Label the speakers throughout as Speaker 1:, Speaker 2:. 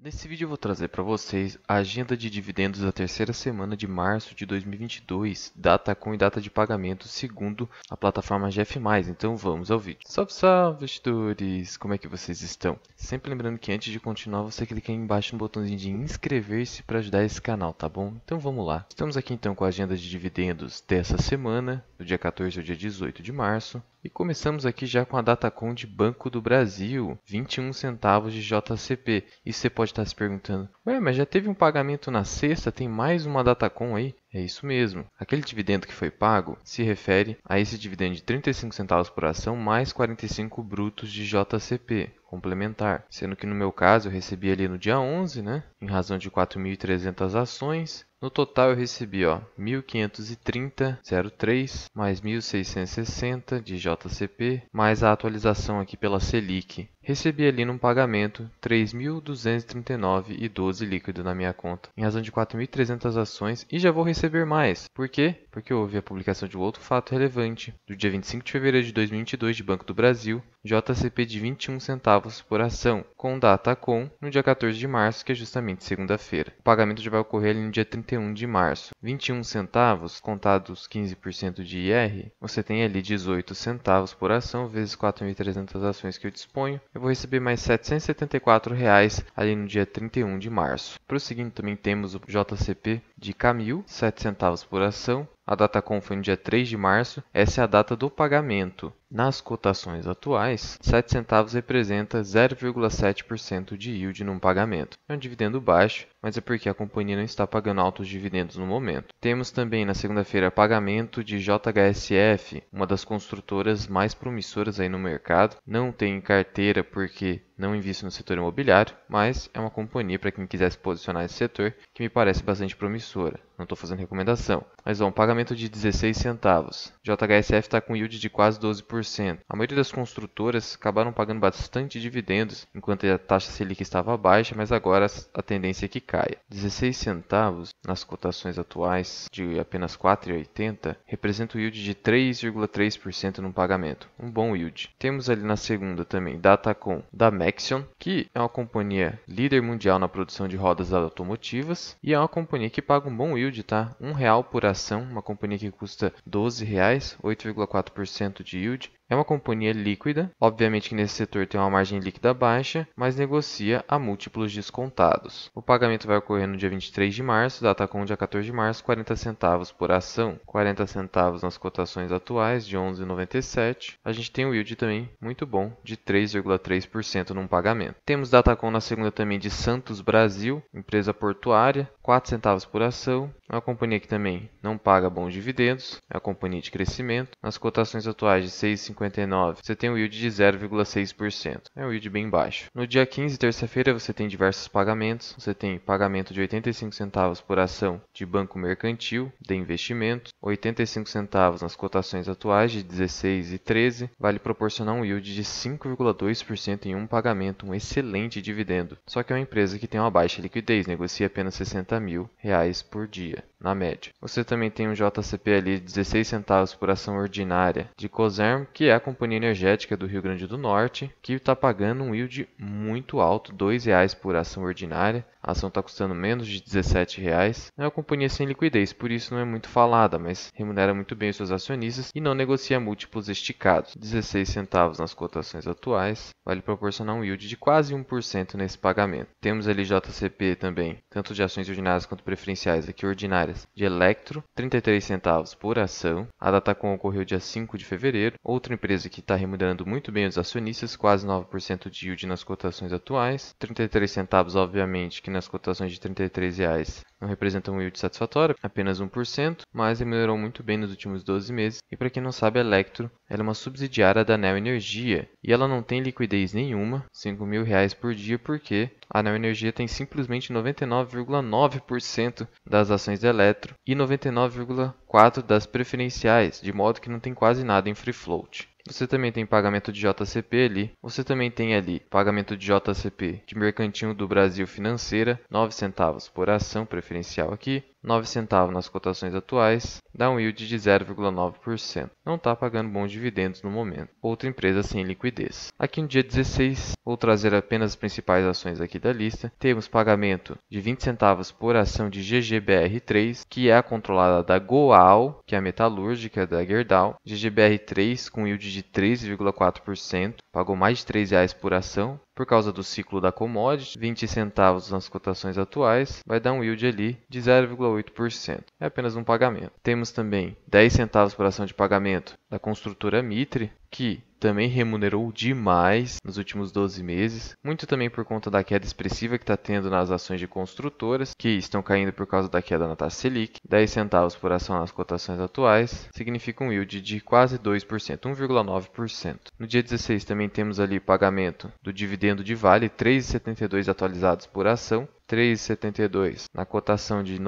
Speaker 1: Nesse vídeo eu vou trazer para vocês a agenda de dividendos da terceira semana de março de 2022, data com e data de pagamento segundo a plataforma GF+. Então vamos ao vídeo. Salve, salve, investidores! Como é que vocês estão? Sempre lembrando que antes de continuar, você clica aí embaixo no botãozinho de inscrever-se para ajudar esse canal, tá bom? Então vamos lá. Estamos aqui então com a agenda de dividendos dessa semana, do dia 14 ao dia 18 de março. E começamos aqui já com a data com de Banco do Brasil, 21 centavos de JCP. E você pode pode estar se perguntando: Ué, mas já teve um pagamento na sexta, tem mais uma Datacom aí? É isso mesmo. Aquele dividendo que foi pago se refere a esse dividendo de 35 centavos por ação mais 45 brutos de JCP complementar, sendo que no meu caso eu recebi ali no dia 11, né, em razão de 4.300 ações. No total eu recebi, ó, 1.530,03 mais 1.660 de JCP, mais a atualização aqui pela Selic. Recebi ali num pagamento 3.239,12 líquido na minha conta, em razão de 4.300 ações e já vou receber mais. Por quê? Porque houve a publicação de outro fato relevante do dia 25 de fevereiro de 2022 de Banco do Brasil, JCP de 21 centavos por ação, com data com no dia 14 de março, que é justamente segunda-feira. O pagamento já vai ocorrer no dia 31 de março. 21 centavos, contados 15% de IR, você tem ali 18 centavos por ação, vezes 4.300 ações que eu disponho. Eu vou receber mais R$ 774 reais ali no dia 31 de março. Prosseguindo, também temos o JCP de Camil, 7 centavos por ação, a DataCon foi no dia 3 de março, essa é a data do pagamento. Nas cotações atuais, 7 centavos representa 0,7% de yield num pagamento. É um dividendo baixo, mas é porque a companhia não está pagando altos dividendos no momento. Temos também na segunda-feira pagamento de JHSF, uma das construtoras mais promissoras aí no mercado. Não tem carteira porque não invisto no setor imobiliário, mas é uma companhia para quem quiser se posicionar nesse setor que me parece bastante promissora. Não estou fazendo recomendação. Mas um pagamento de 16 centavos. JHSF está com yield de quase 12%. A maioria das construtoras acabaram pagando bastante dividendos enquanto a taxa Selic estava baixa, mas agora a tendência é que caia. 16 centavos, nas cotações atuais de apenas 4,80, representa o yield de 3,3% no pagamento. Um bom yield. Temos ali na segunda também Datacom da Maxion, que é uma companhia líder mundial na produção de rodas automotivas e é uma companhia que paga um bom yield, tá? Um real por ação, uma companhia que custa 12 reais, 8,4% de yield, é uma companhia líquida, obviamente que nesse setor tem uma margem líquida baixa, mas negocia a múltiplos descontados. O pagamento vai ocorrer no dia 23 de março, data com o dia 14 de março, 40 centavos por ação, 40 centavos nas cotações atuais de 11,97. A gente tem o yield também muito bom, de 3,3% num pagamento. Temos data com na segunda também de Santos Brasil, empresa portuária, 4 centavos por ação. É uma companhia que também não paga bons dividendos, é uma companhia de crescimento. Nas cotações atuais de 6,59, você tem um yield de 0,6%. É um yield bem baixo. No dia 15, terça-feira, você tem diversos pagamentos. Você tem pagamento de 85 centavos por ação de Banco Mercantil de Investimentos, 85 centavos nas cotações atuais de 16 e 13, vale proporcionar um yield de 5,2% em um pagamento, um excelente dividendo. Só que é uma empresa que tem uma baixa liquidez, negocia apenas 60 mil reais por dia na média. Você também tem um JCPLI de 16 centavos por ação ordinária de Coserm, que é a companhia energética do Rio Grande do Norte, que está pagando um yield muito alto, R$ reais por ação ordinária. A ação está custando menos de 17 reais. É uma companhia sem liquidez, por isso não é muito falada, mas remunera muito bem os seus acionistas e não negocia múltiplos esticados. 16 centavos nas cotações atuais vale proporcionar um yield de quase 1% nesse pagamento. Temos ali JCP também, tanto de ações ordinárias quanto preferenciais aqui ordinárias monetárias de Electro, 33 centavos por ação. A Datacom ocorreu dia 5 de fevereiro. Outra empresa que está remunerando muito bem os acionistas, quase 9% de yield nas cotações atuais. 33 centavos, obviamente, que nas cotações de 33 reais não representa um yield satisfatório, apenas 1%, mas remunerou muito bem nos últimos 12 meses. E para quem não sabe, a Electro ela é uma subsidiária da Neo Energia e ela não tem liquidez nenhuma, 5 mil reais por dia, porque a Neo Energia tem simplesmente 99,9% das ações da eletro e 99,4 das preferenciais, de modo que não tem quase nada em free float. Você também tem pagamento de JCP ali. Você também tem ali pagamento de JCP de Mercantil do Brasil Financeira, 9 centavos por ação preferencial aqui. 9 centavos nas cotações atuais, dá um yield de 0,9%. Não está pagando bons dividendos no momento. Outra empresa sem liquidez. Aqui no dia 16, vou trazer apenas as principais ações aqui da lista. Temos pagamento de 20 centavos por ação de GGBR3, que é a controlada da Goal, que é a metalúrgica da Gerdau. GGBR3 com yield de de 3,4%, pagou mais de R$ reais por ação, por causa do ciclo da commodity, 20 centavos nas cotações atuais vai dar um yield ali de 0,8%. É apenas um pagamento. Temos também 10 centavos por ação de pagamento da construtora Mitre, que também remunerou demais nos últimos 12 meses, muito também por conta da queda expressiva que está tendo nas ações de construtoras, que estão caindo por causa da queda na taxa Selic. 10 centavos por ação nas cotações atuais significa um yield de quase 2%, 1,9%. No dia 16 também temos ali pagamento do dividendo dividendo de vale, 3,72 atualizados por ação, 3,72 na cotação de R$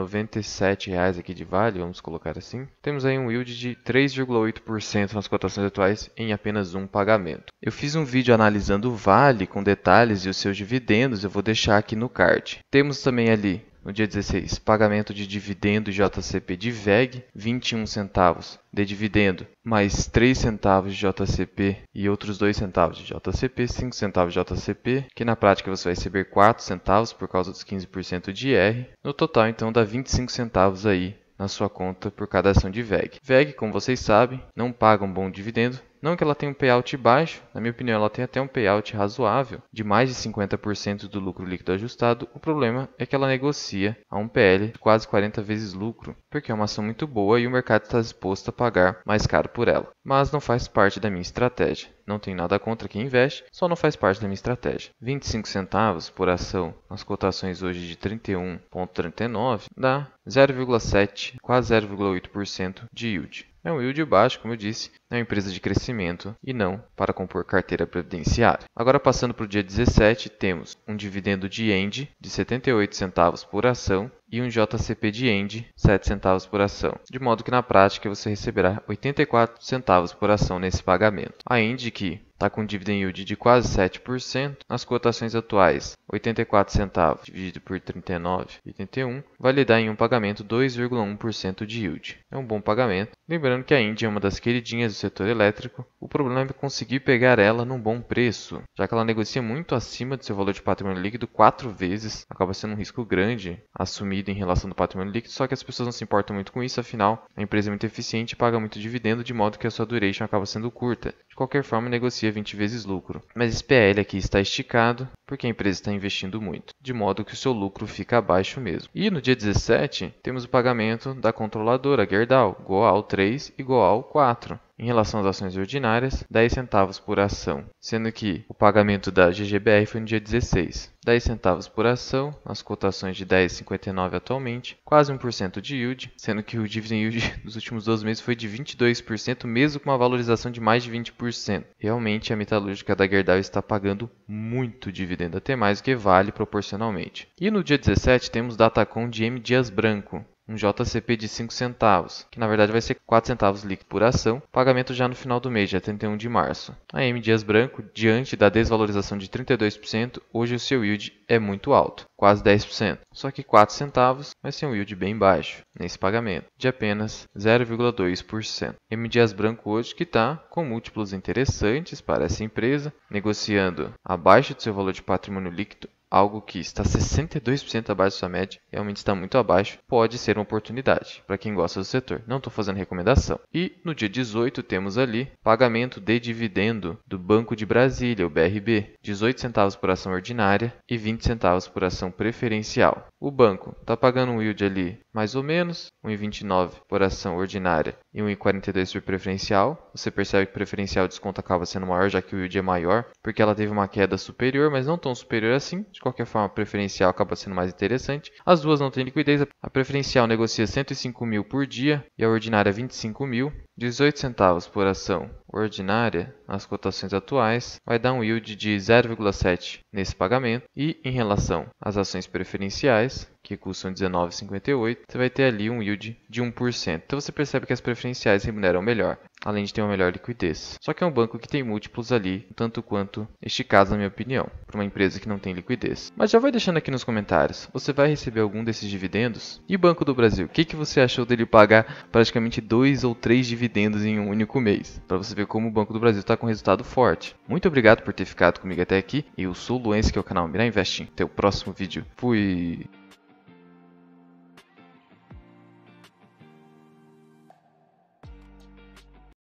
Speaker 1: reais aqui de vale, vamos colocar assim. Temos aí um yield de 3,8% nas cotações atuais em apenas um pagamento. Eu fiz um vídeo analisando o vale com detalhes e os seus dividendos, eu vou deixar aqui no card. Temos também ali no dia 16, pagamento de dividendo JCP de VEG, 21 centavos de dividendo, mais 3 centavos de JCP e outros 2 centavos de JCP, 5 centavos de JCP, que na prática você vai receber 4 centavos por causa dos 15% de IR. No total, então, dá 25 centavos aí na sua conta por cada ação de VEG. VEG, como vocês sabem, não paga um bom dividendo, não que ela tenha um payout baixo, na minha opinião, ela tem até um payout razoável, de mais de 50% do lucro líquido ajustado. O problema é que ela negocia a um PL de quase 40 vezes lucro, porque é uma ação muito boa e o mercado está disposto a pagar mais caro por ela. Mas não faz parte da minha estratégia. Não tenho nada contra quem investe, só não faz parte da minha estratégia. 25 centavos por ação, nas cotações hoje de 31.39, dá 0,7, quase 0,8% de yield. É um yield baixo, como eu disse, é uma empresa de crescimento e não para compor carteira previdenciária. Agora passando para o dia 17, temos um dividendo de END de 78 centavos por ação e um JCP de END 7 centavos por ação, de modo que na prática você receberá 84 centavos por ação nesse pagamento. A END que está com um dividend yield de quase 7%, nas cotações atuais, 84 centavos dividido por 39,81 vai lhe dar em um pagamento 2,1% de yield. É um bom pagamento. Lembrando que a Índia é uma das queridinhas setor elétrico, o problema é conseguir pegar ela num bom preço, já que ela negocia muito acima do seu valor de patrimônio líquido quatro vezes, acaba sendo um risco grande assumido em relação do patrimônio líquido, só que as pessoas não se importam muito com isso, afinal, a empresa é muito eficiente e paga muito dividendo, de modo que a sua duration acaba sendo curta. De qualquer forma, negocia 20 vezes lucro. Mas esse PL aqui está esticado, porque a empresa está investindo muito, de modo que o seu lucro fica abaixo mesmo. E no dia 17, temos o pagamento da controladora Gerdau, Goal 3 e Goal 4 em relação às ações ordinárias, 10 centavos por ação, sendo que o pagamento da GGBR foi no dia 16. 10 centavos por ação, nas cotações de 10,59 atualmente, quase 1% de yield, sendo que o dividend yield nos últimos 12 meses foi de 22%, mesmo com uma valorização de mais de 20%. Realmente a metalúrgica da Gerdau está pagando muito dividendo, até mais do que vale proporcionalmente. E no dia 17 temos Datacom de M Dias Branco, um JCP de 5 centavos, que na verdade vai ser 4 centavos líquido por ação, pagamento já no final do mês, dia 31 de março. A M Dias Branco, diante da desvalorização de 32%, hoje o seu yield é muito alto, quase 10%, só que 4 centavos vai ser um yield bem baixo nesse pagamento, de apenas 0,2%. M Dias Branco hoje que está com múltiplos interessantes para essa empresa, negociando abaixo do seu valor de patrimônio líquido algo que está 62% abaixo da sua média, realmente está muito abaixo, pode ser uma oportunidade para quem gosta do setor. Não estou fazendo recomendação. E no dia 18 temos ali pagamento de dividendo do Banco de Brasília, o BRB, 18 centavos por ação ordinária e 20 centavos por ação preferencial. O banco está pagando um yield ali mais ou menos, 1,29 por ação ordinária e 1,42 por preferencial. Você percebe que o preferencial desconto acaba sendo maior, já que o yield é maior, porque ela teve uma queda superior, mas não tão superior assim. De qualquer forma, a preferencial acaba sendo mais interessante. As duas não têm liquidez. A preferencial negocia 105 mil por dia e a ordinária 25 mil. 18 centavos por ação ordinária, nas cotações atuais, vai dar um yield de 0,7 nesse pagamento e em relação às ações preferenciais, que custam 19,58, você vai ter ali um yield de 1%. Então você percebe que as preferenciais remuneram melhor além de ter uma melhor liquidez. Só que é um banco que tem múltiplos ali, tanto quanto este caso, na minha opinião, para uma empresa que não tem liquidez. Mas já vai deixando aqui nos comentários, você vai receber algum desses dividendos? E o Banco do Brasil, o que, que você achou dele pagar praticamente dois ou três dividendos em um único mês? Para você ver como o Banco do Brasil está com resultado forte. Muito obrigado por ter ficado comigo até aqui, eu sou o Luense, que é o canal Mirar Investing. Até o próximo vídeo. Fui!